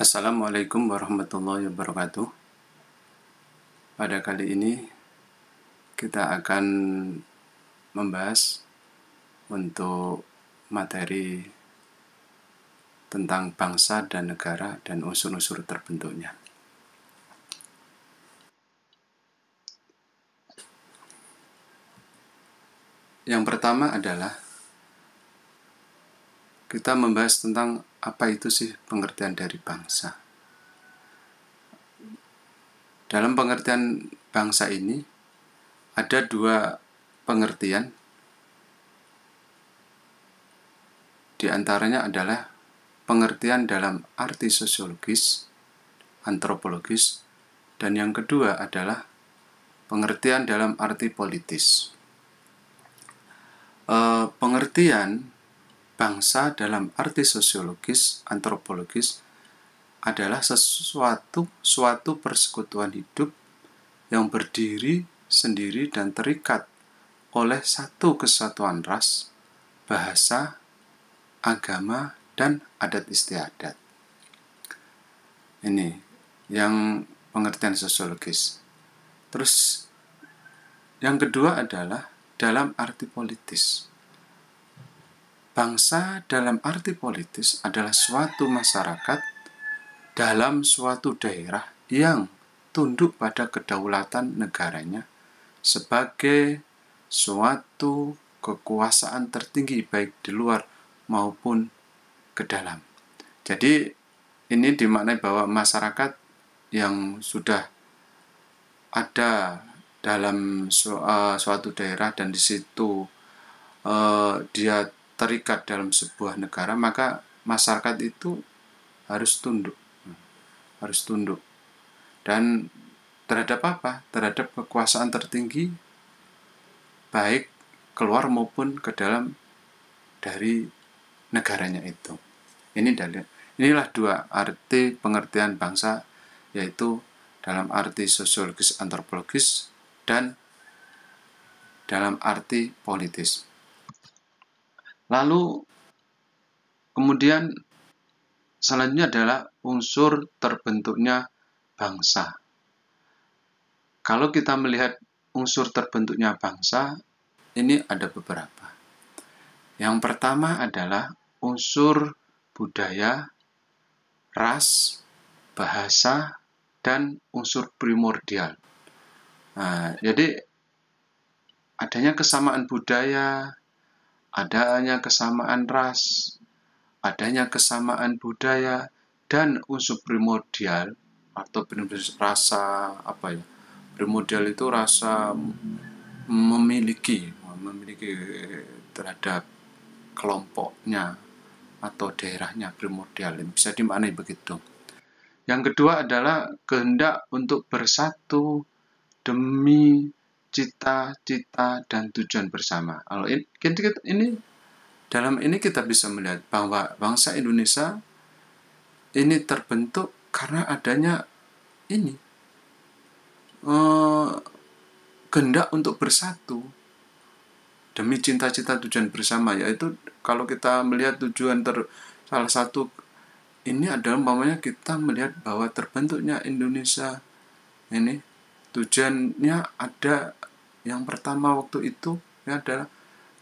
Assalamualaikum warahmatullahi wabarakatuh. Pada kali ini kita akan membahas untuk materi tentang bangsa dan negara dan unsur-unsur terbentuknya. Yang pertama adalah kita membahas tentang apa itu sih pengertian dari bangsa? Dalam pengertian bangsa ini ada dua pengertian. Di antaranya adalah pengertian dalam arti sosiologis, antropologis, dan yang kedua adalah pengertian dalam arti politis. E, pengertian Bangsa dalam arti sosiologis, antropologis, adalah sesuatu suatu persekutuan hidup yang berdiri sendiri dan terikat oleh satu kesatuan ras, bahasa, agama, dan adat istiadat. Ini yang pengertian sosiologis. Terus yang kedua adalah dalam arti politis. Bangsa dalam arti politis adalah suatu masyarakat dalam suatu daerah yang tunduk pada kedaulatan negaranya sebagai suatu kekuasaan tertinggi baik di luar maupun ke dalam. Jadi ini dimaknai bahwa masyarakat yang sudah ada dalam eh, suatu daerah dan di situ eh, dia terikat dalam sebuah negara maka masyarakat itu harus tunduk harus tunduk dan terhadap apa terhadap kekuasaan tertinggi baik keluar maupun ke dalam dari negaranya itu ini dalil inilah dua arti pengertian bangsa yaitu dalam arti sosiologis antropologis dan dalam arti politis. Lalu kemudian selanjutnya adalah unsur terbentuknya bangsa. Kalau kita melihat unsur terbentuknya bangsa, ini ada beberapa. Yang pertama adalah unsur budaya, ras, bahasa, dan unsur primordial. Nah, jadi adanya kesamaan budaya, adanya kesamaan ras, adanya kesamaan budaya, dan unsur primordial atau prinsip rasa apa ya primordial itu rasa memiliki memiliki terhadap kelompoknya atau daerahnya primordial bisa dimaknai begitu yang kedua adalah kehendak untuk bersatu demi cita-cita dan tujuan bersama. Kalau ini, ini dalam ini kita bisa melihat bahwa bangsa Indonesia ini terbentuk karena adanya ini eh, gendak untuk bersatu demi cinta-cita tujuan bersama yaitu kalau kita melihat tujuan ter salah satu ini adalah umpamanya kita melihat bahwa terbentuknya Indonesia ini tujuannya ada yang pertama waktu itu ya, adalah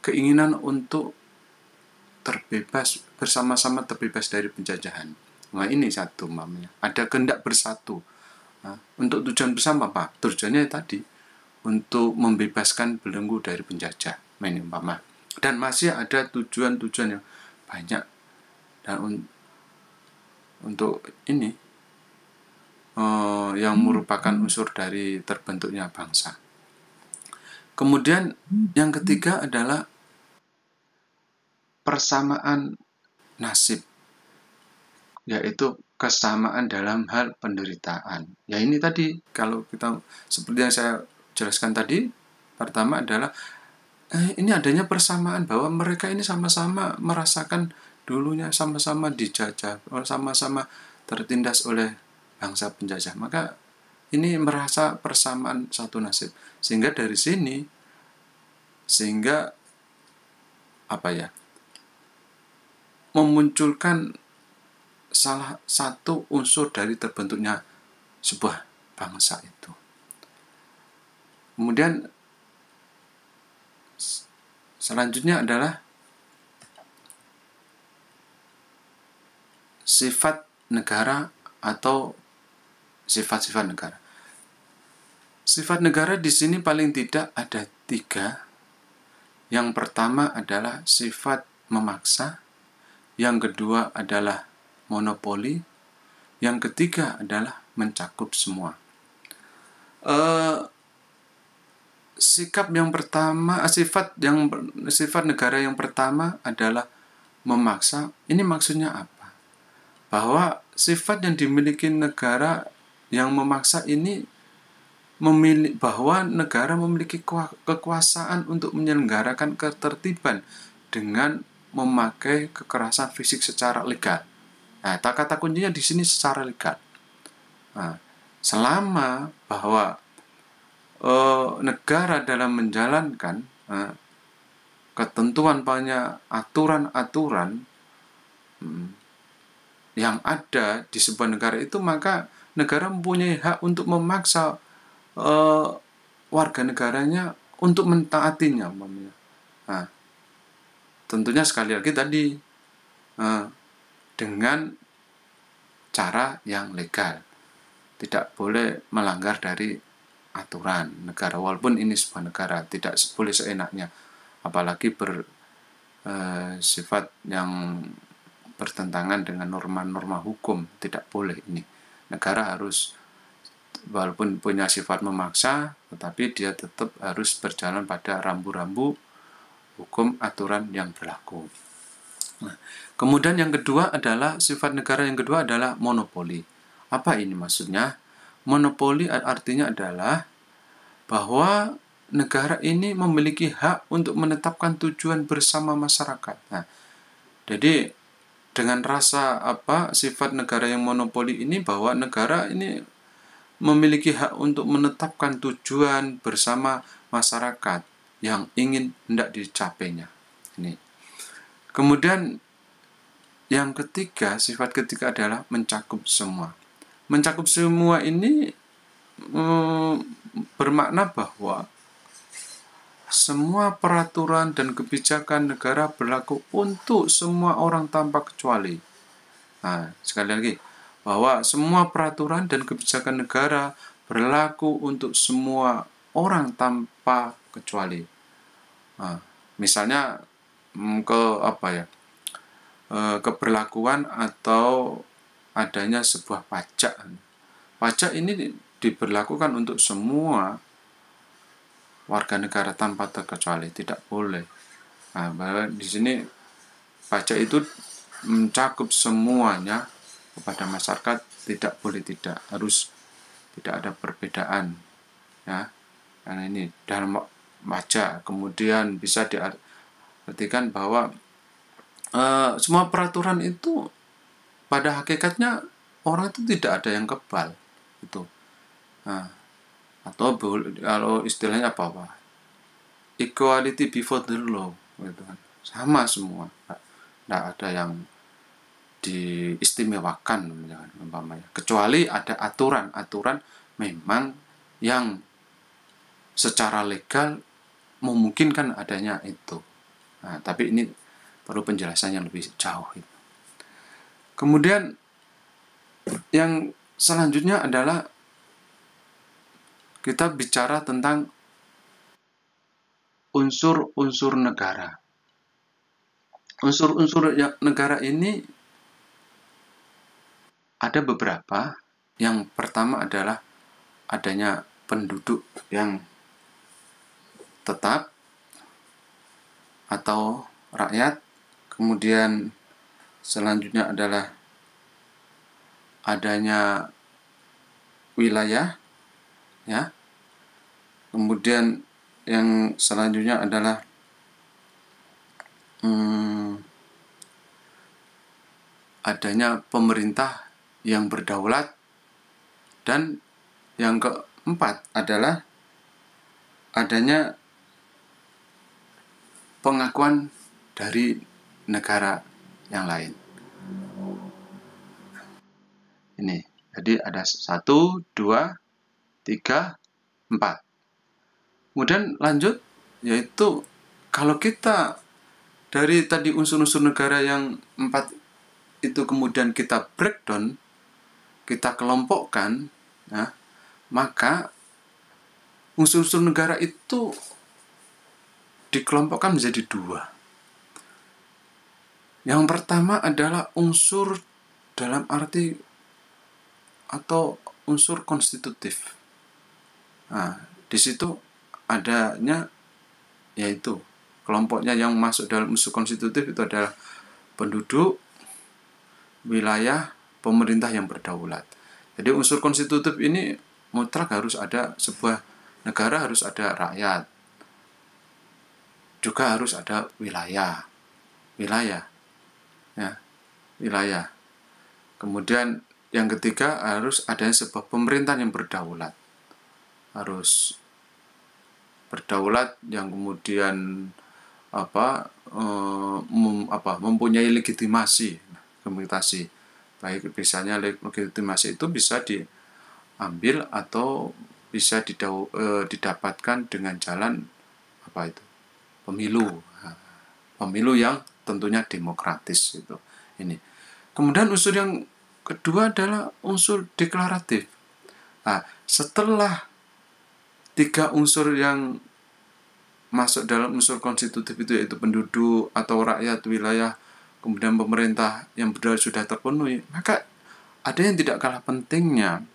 keinginan untuk terbebas bersama-sama terbebas dari penjajahan nah ini satu mamnya ada kehendak bersatu nah, untuk tujuan bersama pak tujuannya tadi untuk membebaskan belenggu dari penjajah ini umpama dan masih ada tujuan-tujuan yang banyak dan un untuk ini Eh, yang yang hmm. merupakan unsur dari terbentuknya bangsa. Kemudian yang ketiga adalah persamaan nasib, yaitu kesamaan dalam hal penderitaan. Ya ini tadi kalau kita seperti yang saya jelaskan tadi, pertama adalah eh, ini adanya persamaan bahwa mereka ini sama-sama merasakan dulunya sama-sama dijajah, sama-sama tertindas oleh bangsa penjajah. Maka ini merasa persamaan satu nasib. Sehingga dari sini sehingga apa ya? memunculkan salah satu unsur dari terbentuknya sebuah bangsa itu. Kemudian selanjutnya adalah sifat negara atau sifat-sifat negara. Sifat negara di sini paling tidak ada tiga. Yang pertama adalah sifat memaksa, yang kedua adalah monopoli, yang ketiga adalah mencakup semua. Uh, sikap yang pertama, eh, sifat yang sifat negara yang pertama adalah memaksa. Ini maksudnya apa? Bahwa sifat yang dimiliki negara yang memaksa ini memilih bahwa negara memiliki kekuasaan untuk menyelenggarakan ketertiban dengan memakai kekerasan fisik secara legal. Nah, tak kata kuncinya di sini secara legal. Nah, selama bahwa e, negara dalam menjalankan e, ketentuan banyak aturan-aturan hmm, yang ada di sebuah negara itu maka negara mempunyai hak untuk memaksa uh, warga negaranya untuk mentaatinya Nah, tentunya sekali lagi tadi uh, dengan cara yang legal, tidak boleh melanggar dari aturan negara walaupun ini sebuah negara tidak boleh seenaknya apalagi bersifat eh, sifat yang bertentangan dengan norma-norma hukum tidak boleh ini negara harus walaupun punya sifat memaksa, tetapi dia tetap harus berjalan pada rambu-rambu hukum aturan yang berlaku. Nah, kemudian yang kedua adalah sifat negara yang kedua adalah monopoli. Apa ini maksudnya? Monopoli artinya adalah bahwa negara ini memiliki hak untuk menetapkan tujuan bersama masyarakat. Nah, jadi dengan rasa apa sifat negara yang monopoli ini bahwa negara ini memiliki hak untuk menetapkan tujuan bersama masyarakat yang ingin hendak dicapainya. Ini. Kemudian yang ketiga, sifat ketiga adalah mencakup semua. Mencakup semua ini hmm, bermakna bahwa semua peraturan dan kebijakan negara berlaku untuk semua orang tanpa kecuali. Nah, sekali lagi, bahwa semua peraturan dan kebijakan negara berlaku untuk semua orang tanpa kecuali. Nah, misalnya mm, ke apa ya? Eh, keberlakuan atau adanya sebuah pajak. Pajak ini diberlakukan untuk semua warga negara tanpa terkecuali tidak boleh nah, bahwa di sini pajak itu mencakup semuanya kepada masyarakat tidak boleh tidak harus tidak ada perbedaan ya karena ini dalam pajak kemudian bisa diartikan bahwa e, semua peraturan itu pada hakikatnya orang itu tidak ada yang kebal itu nah, atau kalau istilahnya apa apa equality before the law gitu kan sama semua tidak ada yang diistimewakan umpamanya kecuali ada aturan-aturan memang yang secara legal memungkinkan adanya itu nah, tapi ini perlu penjelasan yang lebih jauh itu kemudian yang selanjutnya adalah kita bicara tentang unsur-unsur negara. Unsur-unsur ya, negara ini ada beberapa. Yang pertama adalah adanya penduduk yang tetap atau rakyat. Kemudian selanjutnya adalah adanya wilayah ya kemudian yang selanjutnya adalah hmm, adanya pemerintah yang berdaulat dan yang keempat adalah adanya pengakuan dari negara yang lain. Ini, jadi ada satu, dua, tiga, empat. Kemudian lanjut, yaitu kalau kita dari tadi unsur-unsur negara yang empat itu kemudian kita breakdown, kita kelompokkan, ya, maka unsur-unsur negara itu dikelompokkan menjadi dua. Yang pertama adalah unsur dalam arti atau unsur konstitutif. Nah, di situ adanya yaitu kelompoknya yang masuk dalam unsur konstitutif itu adalah penduduk, wilayah, pemerintah yang berdaulat. Jadi unsur konstitutif ini mutlak harus ada sebuah negara harus ada rakyat. Juga harus ada wilayah. Wilayah. Ya, wilayah. Kemudian yang ketiga harus ada sebuah pemerintahan yang berdaulat harus berdaulat yang kemudian apa eh, mem, apa mempunyai legitimasi legitimasi baik biasanya legitimasi itu bisa diambil atau bisa didau, eh, didapatkan dengan jalan apa itu pemilu pemilu yang tentunya demokratis itu ini kemudian unsur yang kedua adalah unsur deklaratif nah setelah tiga unsur yang masuk dalam unsur konstitutif itu yaitu penduduk atau rakyat wilayah kemudian pemerintah yang benar sudah terpenuhi maka ada yang tidak kalah pentingnya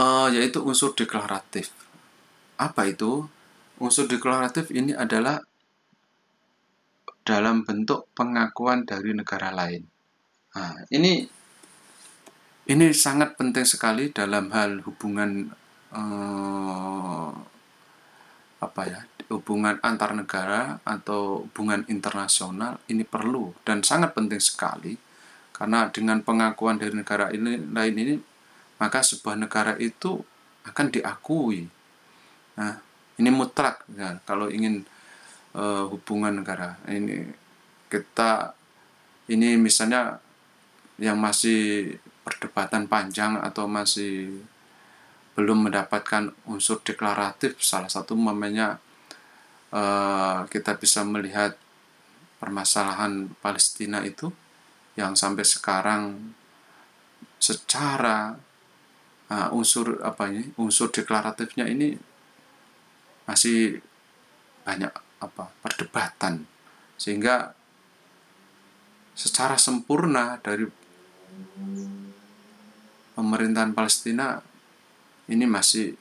uh, yaitu unsur deklaratif apa itu unsur deklaratif ini adalah dalam bentuk pengakuan dari negara lain nah, ini ini sangat penting sekali dalam hal hubungan eh, apa ya hubungan antar negara atau hubungan internasional ini perlu dan sangat penting sekali karena dengan pengakuan dari negara ini lain ini maka sebuah negara itu akan diakui nah ini mutlak ya, kalau ingin eh, hubungan negara ini kita ini misalnya yang masih perdebatan panjang atau masih belum mendapatkan unsur deklaratif salah satu momennya eh, kita bisa melihat permasalahan Palestina itu yang sampai sekarang secara eh, unsur apa ini unsur deklaratifnya ini masih banyak apa perdebatan sehingga secara sempurna dari pemerintahan Palestina ini masih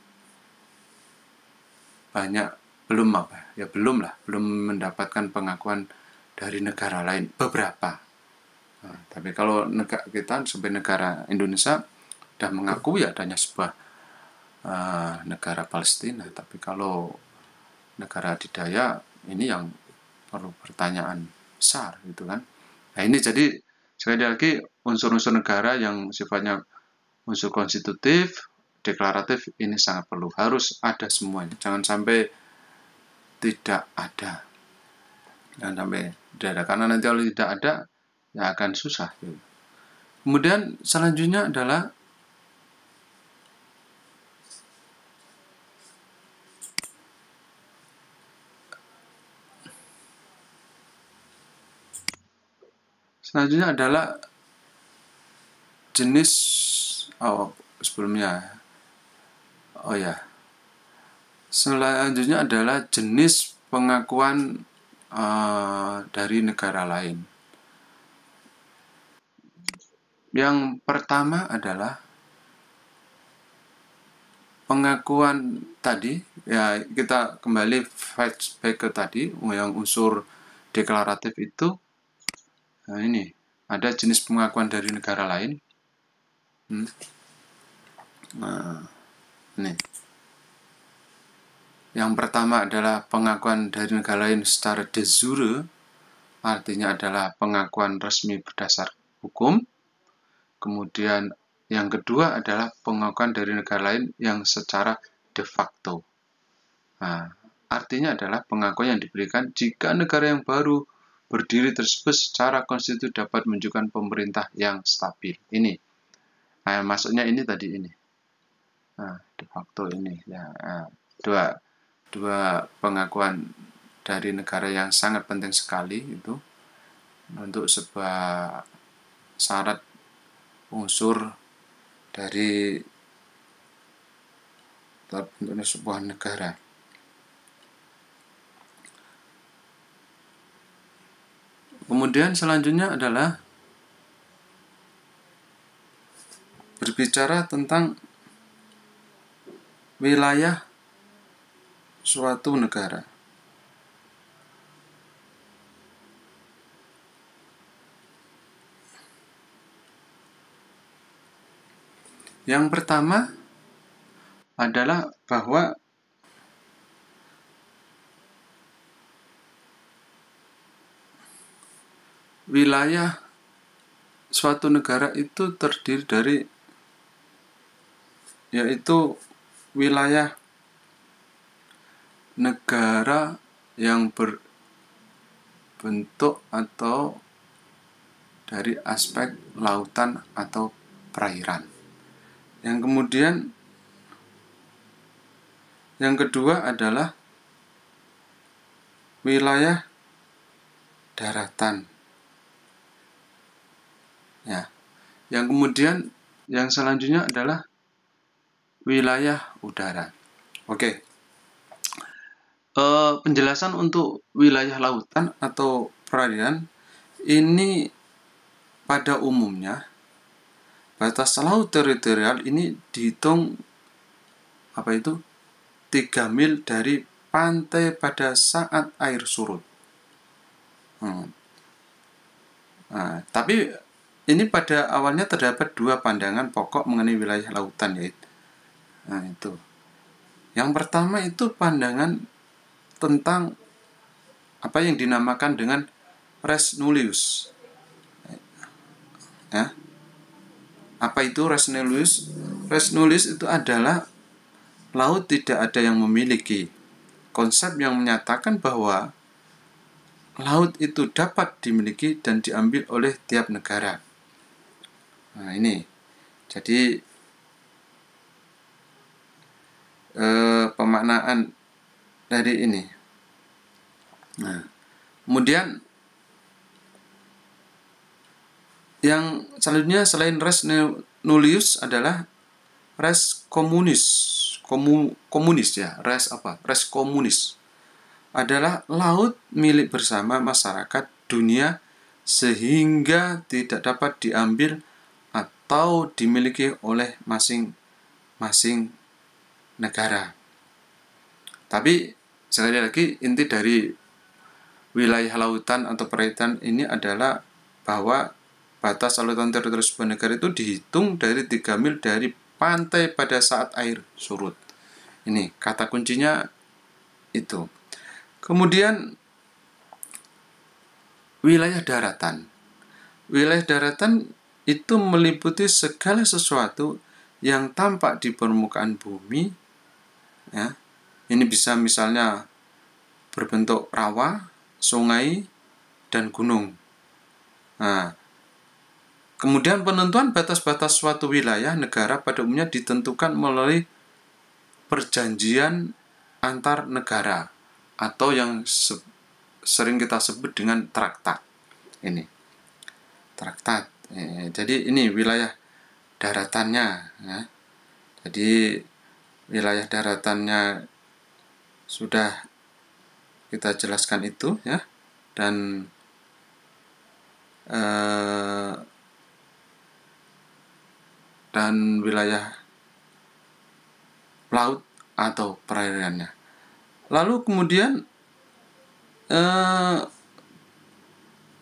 banyak belum apa ya belum lah belum mendapatkan pengakuan dari negara lain beberapa nah, tapi kalau negara kita sebagai negara Indonesia sudah mengakui ya adanya sebuah uh, negara Palestina tapi kalau negara adidaya ini yang perlu pertanyaan besar gitu kan nah ini jadi sekali lagi unsur-unsur negara yang sifatnya unsur konstitutif deklaratif ini sangat perlu. Harus ada semuanya. Jangan sampai tidak ada. Jangan sampai tidak ada. Karena nanti kalau tidak ada, ya akan susah. Gitu. Kemudian selanjutnya adalah selanjutnya adalah jenis oh sebelumnya Oh ya. Selanjutnya adalah jenis pengakuan uh, dari negara lain. Yang pertama adalah pengakuan tadi ya kita kembali flashback ke tadi yang unsur deklaratif itu nah ini ada jenis pengakuan dari negara lain hmm. nah Nih. Yang pertama adalah pengakuan dari negara lain secara de jure, artinya adalah pengakuan resmi berdasar hukum. Kemudian yang kedua adalah pengakuan dari negara lain yang secara de facto. Nah, artinya adalah pengakuan yang diberikan jika negara yang baru berdiri tersebut secara konstitusi dapat menunjukkan pemerintah yang stabil. Ini, nah, maksudnya ini tadi ini nah, de facto ini ya ah, dua dua pengakuan dari negara yang sangat penting sekali itu untuk sebuah syarat unsur dari terbentuknya sebuah negara. Kemudian selanjutnya adalah berbicara tentang wilayah suatu negara. Yang pertama adalah bahwa wilayah suatu negara itu terdiri dari yaitu wilayah negara yang berbentuk atau dari aspek lautan atau perairan. Yang kemudian yang kedua adalah wilayah daratan. Ya. Yang kemudian yang selanjutnya adalah wilayah udara. Oke. Okay. Uh, eh, penjelasan untuk wilayah lautan atau peradilan ini pada umumnya batas laut teritorial ini dihitung apa itu 3 mil dari pantai pada saat air surut. Hmm. Nah, tapi ini pada awalnya terdapat dua pandangan pokok mengenai wilayah lautan yaitu Nah, itu. Yang pertama itu pandangan tentang apa yang dinamakan dengan res nullius. Ya. Apa itu res nullius? Res nullius itu adalah laut tidak ada yang memiliki. Konsep yang menyatakan bahwa laut itu dapat dimiliki dan diambil oleh tiap negara. Nah, ini. Jadi eh, pemaknaan dari ini. Nah, kemudian yang selanjutnya selain res nullius adalah res komunis, komu, komunis ya, res apa? Res komunis adalah laut milik bersama masyarakat dunia sehingga tidak dapat diambil atau dimiliki oleh masing-masing negara. Tapi sekali lagi inti dari wilayah lautan atau perairan ini adalah bahwa batas lautan teritori sebuah negara itu dihitung dari 3 mil dari pantai pada saat air surut. Ini kata kuncinya itu. Kemudian wilayah daratan. Wilayah daratan itu meliputi segala sesuatu yang tampak di permukaan bumi ya ini bisa misalnya berbentuk rawa sungai dan gunung nah kemudian penentuan batas-batas suatu wilayah negara pada umumnya ditentukan melalui perjanjian antar negara atau yang se sering kita sebut dengan traktat ini traktat eh, jadi ini wilayah daratannya ya. jadi wilayah daratannya sudah kita jelaskan itu ya dan eh, dan wilayah laut atau perairannya. Lalu kemudian eh,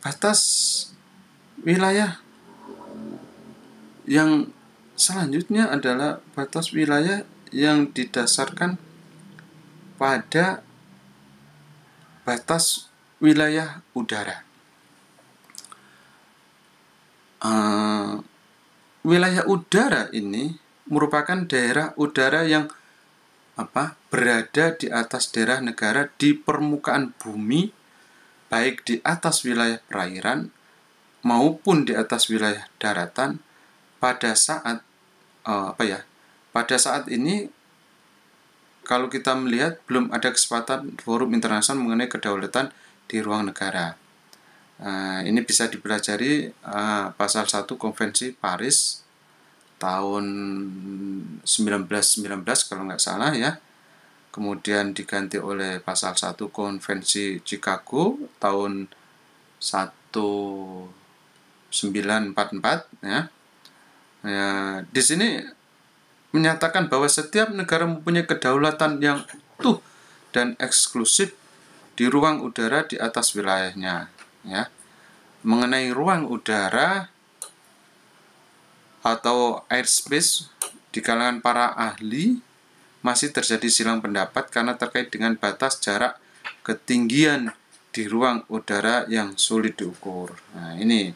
batas wilayah yang selanjutnya adalah batas wilayah yang didasarkan pada batas wilayah udara. Uh, wilayah udara ini merupakan daerah udara yang apa berada di atas daerah negara di permukaan bumi baik di atas wilayah perairan maupun di atas wilayah daratan pada saat uh, apa ya pada saat ini, kalau kita melihat belum ada kesempatan forum internasional mengenai kedaulatan di ruang negara. Uh, ini bisa dipelajari uh, pasal 1 Konvensi Paris tahun 1919 kalau nggak salah ya. Kemudian diganti oleh pasal 1 Konvensi Chicago tahun 1944 ya. ya di sini menyatakan bahwa setiap negara mempunyai kedaulatan yang utuh dan eksklusif di ruang udara di atas wilayahnya ya mengenai ruang udara atau airspace di kalangan para ahli masih terjadi silang pendapat karena terkait dengan batas jarak ketinggian di ruang udara yang sulit diukur. Nah, ini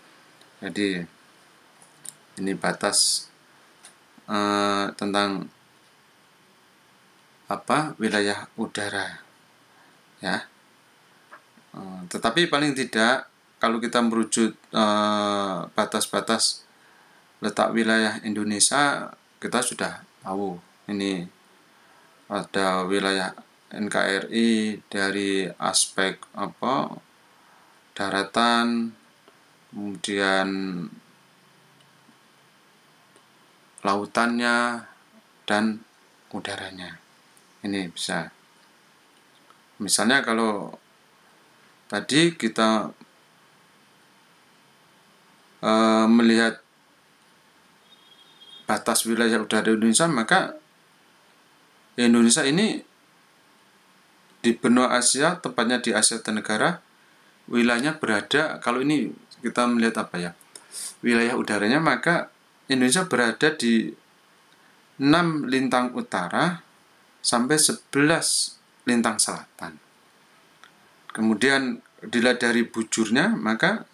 jadi ini batas Eh, tentang apa wilayah udara ya uh, tetapi paling tidak kalau kita merujuk eh, batas-batas uh, letak wilayah Indonesia kita sudah tahu ini ada wilayah NKRI dari aspek apa daratan kemudian lautannya, dan udaranya. Ini bisa. Misalnya kalau tadi kita e, melihat batas wilayah udara Indonesia, maka Indonesia ini di benua Asia, tepatnya di Asia Tenggara, wilayahnya berada, kalau ini kita melihat apa ya, wilayah udaranya, maka Indonesia berada di 6 lintang utara sampai 11 lintang selatan. Kemudian dilihat dari bujurnya, maka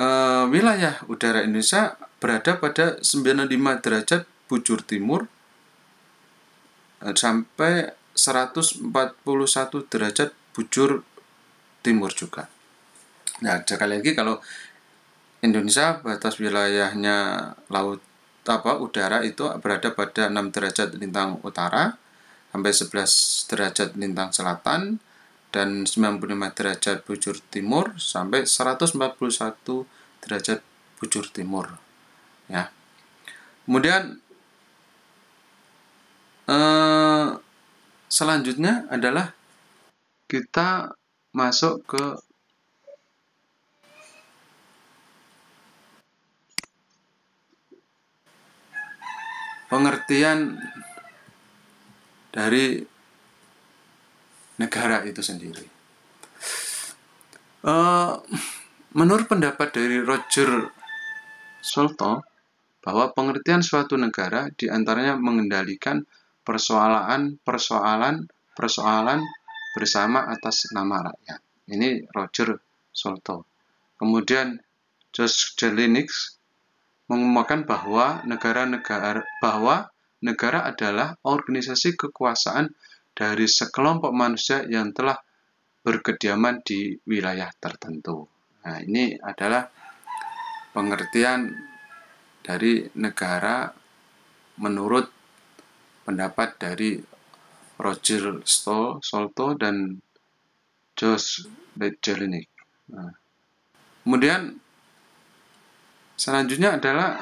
e, wilayah udara Indonesia berada pada 95 derajat bujur timur eh, empat sampai 141 derajat bujur timur juga. Nah, sekali lagi kalau Indonesia batas wilayahnya laut apa udara itu berada pada 6 derajat lintang utara sampai 11 derajat lintang selatan dan 95 derajat bujur timur sampai 141 derajat bujur timur ya kemudian eh, selanjutnya adalah kita masuk ke pengertian dari negara itu sendiri. Uh, menurut pendapat dari Roger Solto bahwa pengertian suatu negara diantaranya mengendalikan persoalan-persoalan persoalan bersama atas nama rakyat. Ini Roger Solto. Kemudian George Jelinek mengumumkan bahwa negara-negara bahwa negara adalah organisasi kekuasaan dari sekelompok manusia yang telah berkediaman di wilayah tertentu. Nah, ini adalah pengertian dari negara menurut pendapat dari Roger Stoll, Solto dan Josh Jelinek. Nah. Kemudian Selanjutnya adalah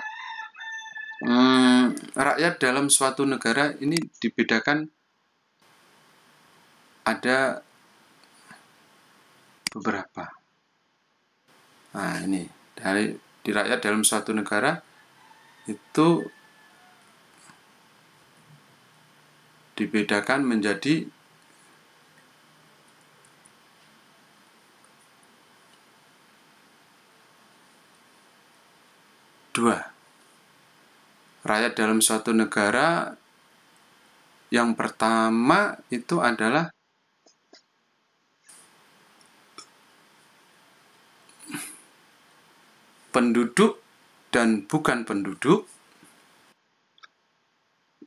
hmm, rakyat dalam suatu negara ini dibedakan ada beberapa. Nah, ini dari di rakyat dalam suatu negara itu dibedakan menjadi 2. Rakyat dalam suatu negara yang pertama itu adalah penduduk dan bukan penduduk.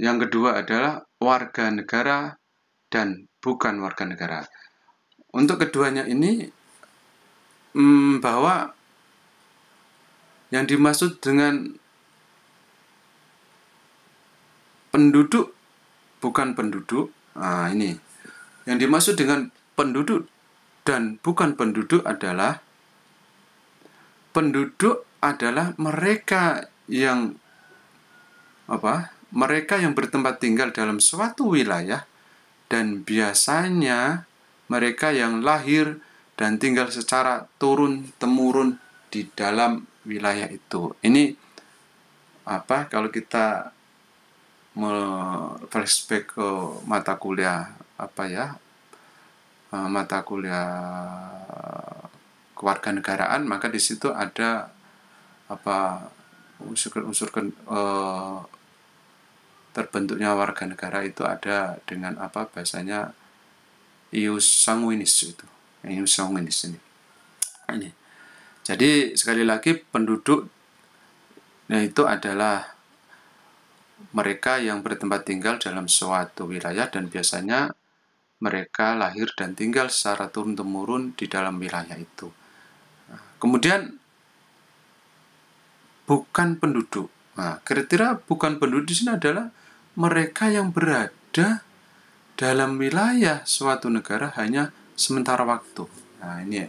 Yang kedua adalah warga negara dan bukan warga negara. Untuk keduanya ini hmm, bahwa yang dimaksud dengan penduduk bukan penduduk. Nah, ini. Yang dimaksud dengan penduduk dan bukan penduduk adalah penduduk adalah mereka yang apa? Mereka yang bertempat tinggal dalam suatu wilayah dan biasanya mereka yang lahir dan tinggal secara turun temurun di dalam wilayah itu. Ini apa kalau kita flashback ke mata kuliah apa ya e, mata kuliah kewarganegaraan maka di situ ada apa unsur-unsur eh, terbentuknya warga negara itu ada dengan apa bahasanya ius sanguinis itu ius sanguinis ini ini jadi sekali lagi penduduk nah itu adalah mereka yang bertempat tinggal dalam suatu wilayah dan biasanya mereka lahir dan tinggal secara turun-temurun di dalam wilayah itu. Kemudian bukan penduduk. Nah, kriteria bukan penduduk di sini adalah mereka yang berada dalam wilayah suatu negara hanya sementara waktu. Nah, ini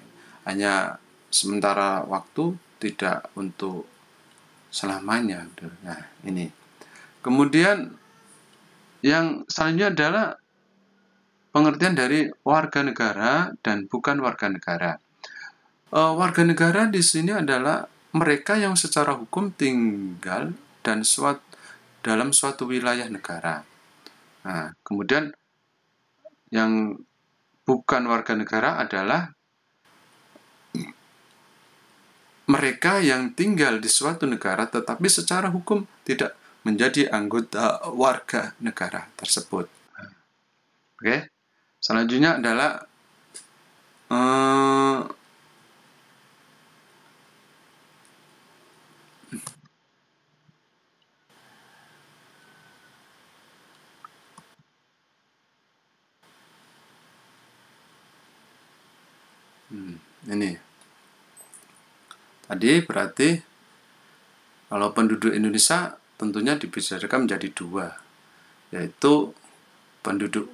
hanya sementara waktu tidak untuk selamanya. Nah, ini. Kemudian yang selanjutnya adalah pengertian dari warga negara dan bukan warga negara. E, warga negara di sini adalah mereka yang secara hukum tinggal dan suat, dalam suatu wilayah negara. Nah, kemudian yang bukan warga negara adalah mereka yang tinggal di suatu negara tetapi secara hukum tidak menjadi anggota eh, warga negara tersebut. Oke, okay? selanjutnya adalah uh, hmm, ini. Tadi berarti kalau penduduk Indonesia tentunya dibicarakan menjadi dua, yaitu penduduk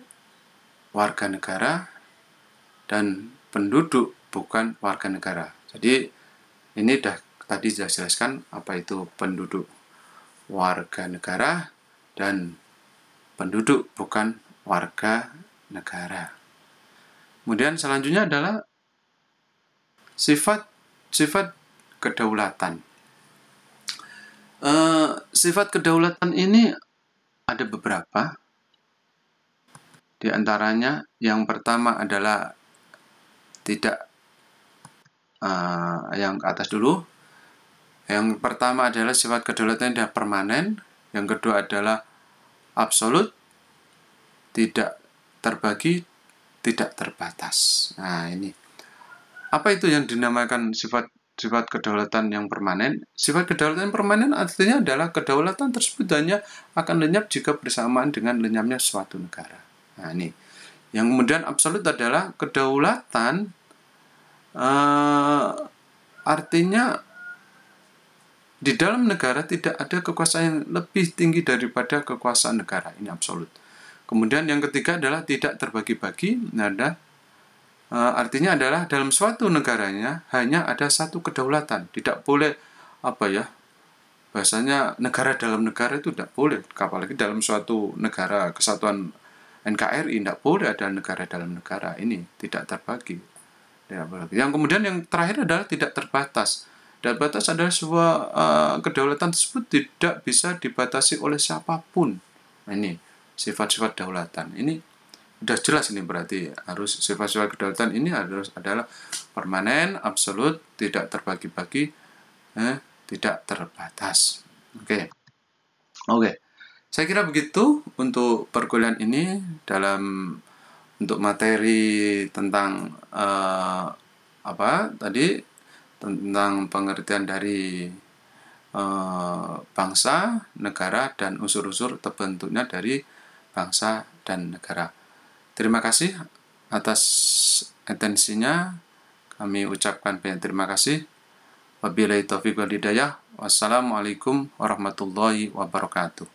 warga negara dan penduduk bukan warga negara. Jadi ini dah tadi sudah jelaskan apa itu penduduk warga negara dan penduduk bukan warga negara. Kemudian selanjutnya adalah sifat sifat kedaulatan. Uh, sifat kedaulatan ini ada beberapa. Di antaranya yang pertama adalah tidak uh, yang ke atas dulu. Yang pertama adalah sifat kedaulatan yang permanen. Yang kedua adalah absolut, tidak terbagi, tidak terbatas. Nah ini apa itu yang dinamakan sifat sifat kedaulatan yang permanen. Sifat kedaulatan yang permanen artinya adalah kedaulatan tersebut hanya akan lenyap jika bersamaan dengan lenyapnya suatu negara. Nah, ini. Yang kemudian absolut adalah kedaulatan uh, artinya di dalam negara tidak ada kekuasaan yang lebih tinggi daripada kekuasaan negara. Ini absolut. Kemudian yang ketiga adalah tidak terbagi-bagi. Nah, Uh, artinya adalah dalam suatu negaranya hanya ada satu kedaulatan, tidak boleh apa ya bahasanya negara dalam negara itu tidak boleh, apalagi dalam suatu negara kesatuan NKRI tidak boleh ada negara dalam negara ini tidak terbagi. Ya, yang kemudian yang terakhir adalah tidak terbatas. Dan batas adalah sebuah uh, kedaulatan tersebut tidak bisa dibatasi oleh siapapun. Ini sifat-sifat daulatan. Ini udah jelas ini berarti harus sifat-sifat kedaulatan ini harus adalah permanen, absolut, tidak terbagi-bagi, eh, tidak terbatas. Oke, okay. oke. Okay. Saya kira begitu untuk perkuliahan ini dalam untuk materi tentang uh, apa tadi tentang pengertian dari uh, bangsa, negara dan unsur-unsur terbentuknya dari bangsa dan negara. Terima kasih atas atensinya. Kami ucapkan banyak terima kasih. Wabillahi taufiq wal hidayah. Wassalamualaikum warahmatullahi wabarakatuh.